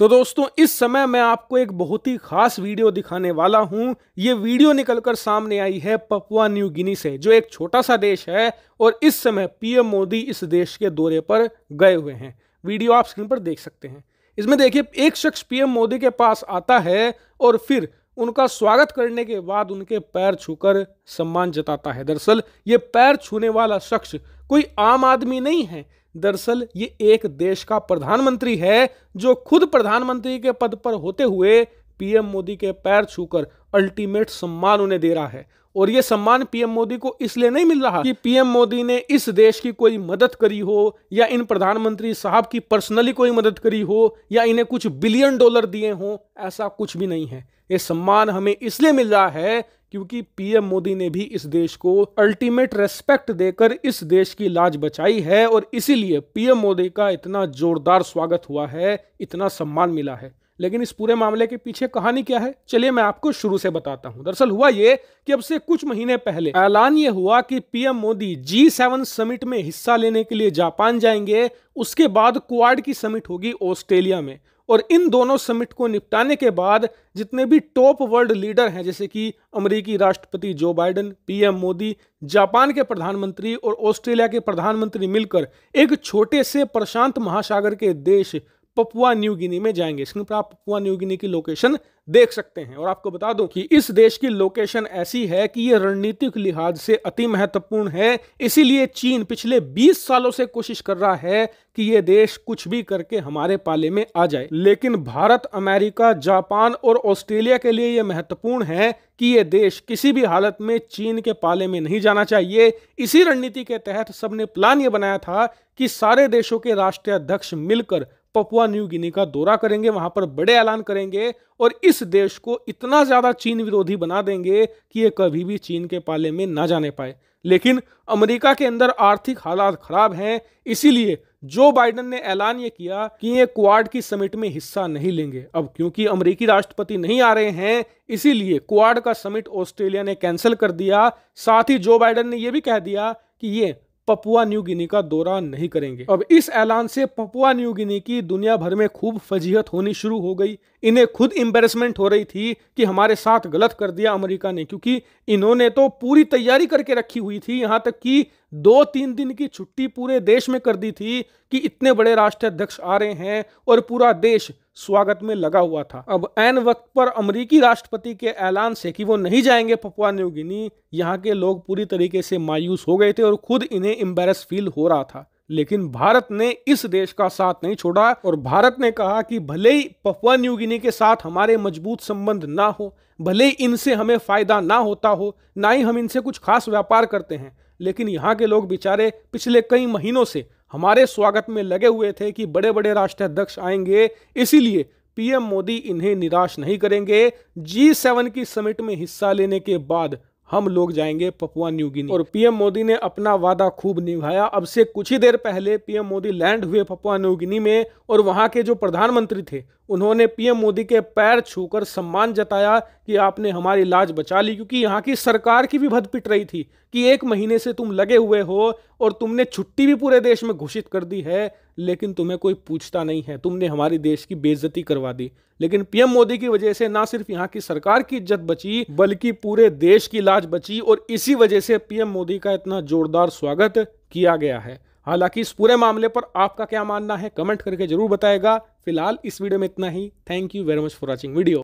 तो दोस्तों इस समय मैं आपको एक बहुत ही खास वीडियो दिखाने वाला हूं ये वीडियो निकलकर सामने आई है पपुआ न्यू गिनी से जो एक छोटा सा देश है और इस समय पीएम मोदी इस देश के दौरे पर गए हुए हैं वीडियो आप स्क्रीन पर देख सकते हैं इसमें देखिए एक शख्स पीएम मोदी के पास आता है और फिर उनका स्वागत करने के बाद उनके पैर छूकर सम्मान जताता है दरअसल ये पैर छूने वाला शख्स कोई आम आदमी नहीं है दरअसल ये एक देश का प्रधानमंत्री है जो खुद प्रधानमंत्री के पद पर होते हुए पीएम मोदी के पैर छूकर अल्टीमेट सम्मान उन्हें दे रहा है और ये सम्मान पीएम मोदी को इसलिए नहीं मिल रहा कि पीएम मोदी ने इस देश की कोई मदद करी हो या इन प्रधानमंत्री साहब की पर्सनली कोई मदद करी हो या इन्हें कुछ बिलियन डॉलर दिए हों ऐसा कुछ भी नहीं है ये सम्मान हमें इसलिए मिल रहा है क्योंकि पीएम मोदी ने भी इस देश को अल्टीमेट रेस्पेक्ट देकर इस देश की लाज बचाई है और इसीलिए पीएम मोदी का इतना जोरदार स्वागत हुआ है इतना सम्मान मिला है लेकिन इस पूरे मामले के पीछे कहानी क्या है चलिए मैं आपको शुरू से बताता हूँ दरअसल हुआ ये कि अब से कुछ महीने पहले ऐलान ये हुआ कि PM Modi G seven summit में हिस्सा लेने के लिए जापान जाएंगे उसके बाद क्वाड की समिट होगी ऑस्ट्रेलिया में और इन दोनों समिट को निपटाने के बाद जितने भी टॉप वर्ल्ड लीडर हैं जैसे कि अमेरिकी राष्ट्रपति जो बाइडन पीएम मोदी जापान के प्रधानमंत्री और ऑस्ट्रेलिया के प्रधानमंत्री मिलकर एक छोटे से प्रशांत महासागर के देश पपुआ न्यू गिनी में जाएंगे स्क्रीन पर आप पपुआ न्यू गिनी की लोकेशन देख सकते हैं और आपको बता दूं कि इस देश की लोकेशन ऐसी है कि ये रणनीतिक लिहाज से अति महत्वपूर्ण है इसीलिए चीन पिछले 20 सालों से कोशिश कर रहा है कि ये देश कुछ भी करके हमारे पाले में आ जाए लेकिन भारत अमेरिका जापान और ऑस्ट्रेलिया के लिए ये महत्वपूर्ण है कि ये देश किसी भी हालत में चीन के पाले में नहीं जाना चाहिए इसी रणनीति के तहत सबने प्लान ये बनाया था कि सारे देशों के राष्ट्रीय अध्यक्ष मिलकर पपुआ न्यू गिनी का दौरा करेंगे वहां पर बड़े ऐलान करेंगे और इस देश को इतना ज़्यादा चीन विरोधी बना देंगे कि ये कभी भी चीन के पाले में ना जाने पाए लेकिन अमेरिका के अंदर आर्थिक हालात खराब हैं इसीलिए जो बाइडन ने ऐलान ये किया कि ये क्वाड की समिट में हिस्सा नहीं लेंगे अब क्योंकि अमेरिकी राष्ट्रपति नहीं आ रहे हैं इसीलिए क्वाड का समिट ऑस्ट्रेलिया ने कैंसिल कर दिया साथ ही जो बाइडन ने यह भी कह दिया कि ये पपुआ न्यू गिनी का दौरा नहीं करेंगे अब इस ऐलान से पपुआ न्यू गिनी की दुनिया भर में खूब फजीहत होनी शुरू हो गई इन्हें खुद एम्बेरसमेंट हो रही थी कि हमारे साथ गलत कर दिया अमेरिका ने क्योंकि इन्होंने तो पूरी तैयारी करके रखी हुई थी यहाँ तक कि दो तीन दिन की छुट्टी पूरे देश में कर दी थी कि इतने बड़े राष्ट्राध्यक्ष आ रहे हैं और पूरा देश स्वागत में लगा हुआ था अब ऐन वक्त पर अमरीकी राष्ट्रपति के ऐलान से कि वो नहीं जाएंगे पपुआ न्यूगिनी यहाँ के लोग पूरी तरीके से मायूस हो गए थे और खुद इन्हें एम्बेरस फील हो रहा था लेकिन भारत ने इस देश का साथ नहीं छोड़ा और भारत ने कहा कि भले ही पपुआ न्यू गिनी के साथ हमारे मजबूत संबंध ना हो भले ही इनसे हमें फ़ायदा ना होता हो ना ही हम इनसे कुछ खास व्यापार करते हैं लेकिन यहाँ के लोग बेचारे पिछले कई महीनों से हमारे स्वागत में लगे हुए थे कि बड़े बड़े राष्ट्राध्यक्ष आएंगे इसीलिए पीएम मोदी इन्हें निराश नहीं करेंगे जी सेवन की समिट में हिस्सा लेने के बाद हम लोग जाएंगे पपुआ न्यू गिनी और पीएम मोदी ने अपना वादा खूब निभाया अब से कुछ ही देर पहले पीएम मोदी लैंड हुए पपुआ न्यू गिनी में और वहां के जो प्रधानमंत्री थे उन्होंने पीएम मोदी के पैर छूकर सम्मान जताया कि आपने हमारी लाज बचा ली क्योंकि यहाँ की सरकार की भी भद पिट रही थी कि एक महीने से तुम लगे हुए हो और तुमने छुट्टी भी पूरे देश में घोषित कर दी है लेकिन तुम्हें कोई पूछता नहीं है तुमने हमारे देश की बेइज्जती करवा दी लेकिन पीएम मोदी की वजह से ना सिर्फ यहाँ की सरकार की इज्जत बची बल्कि पूरे देश की लाज बची और इसी वजह से पीएम मोदी का इतना जोरदार स्वागत किया गया है हालांकि इस पूरे मामले पर आपका क्या मानना है कमेंट करके जरूर बताएगा फिलहाल इस वीडियो में इतना ही thank you very much for watching video